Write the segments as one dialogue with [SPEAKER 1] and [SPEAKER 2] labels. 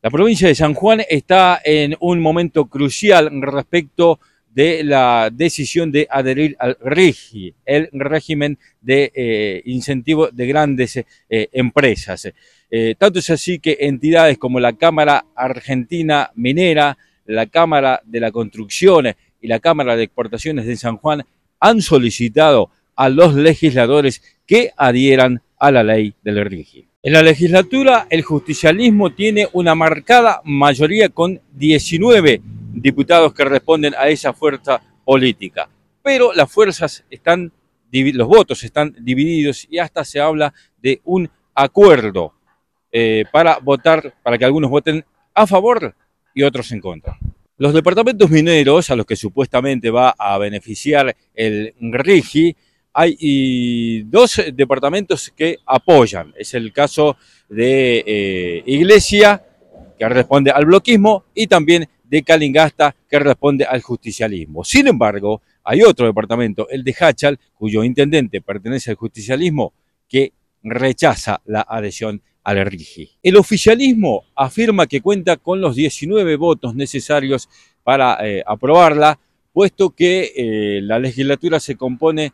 [SPEAKER 1] La provincia de San Juan está en un momento crucial respecto de la decisión de adherir al RIGI, el régimen de eh, incentivo de grandes eh, empresas. Eh, tanto es así que entidades como la Cámara Argentina Minera, la Cámara de la Construcción y la Cámara de Exportaciones de San Juan han solicitado a los legisladores que adhieran a la ley del RIGI. En la legislatura, el justicialismo tiene una marcada mayoría con 19 diputados que responden a esa fuerza política. Pero las fuerzas están, los votos están divididos y hasta se habla de un acuerdo eh, para votar, para que algunos voten a favor y otros en contra. Los departamentos mineros a los que supuestamente va a beneficiar el RIGI hay dos eh, departamentos que apoyan. Es el caso de eh, Iglesia, que responde al bloquismo, y también de Calingasta, que responde al justicialismo. Sin embargo, hay otro departamento, el de Hachal, cuyo intendente pertenece al justicialismo, que rechaza la adhesión al RIGI. El oficialismo afirma que cuenta con los 19 votos necesarios para eh, aprobarla, puesto que la legislatura se compone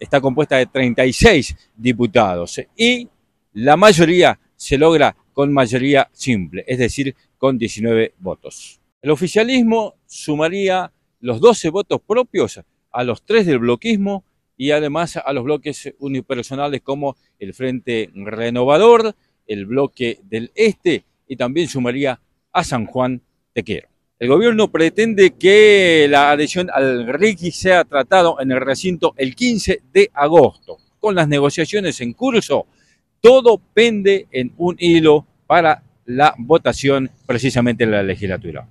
[SPEAKER 1] está compuesta de 36 diputados ¿eh? y la mayoría se logra con mayoría simple, es decir, con 19 votos. El oficialismo sumaría los 12 votos propios a los tres del bloquismo y además a los bloques unipersonales como el Frente Renovador, el Bloque del Este y también sumaría a San Juan Tequero. El gobierno pretende que la adhesión al RIGI sea tratado en el recinto el 15 de agosto. Con las negociaciones en curso, todo pende en un hilo para la votación precisamente en la legislatura.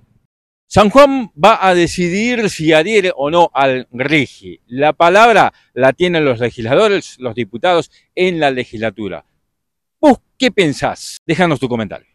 [SPEAKER 1] San Juan va a decidir si adhiere o no al RIGI. La palabra la tienen los legisladores, los diputados en la legislatura. ¿Vos qué pensás? Déjanos tu comentario.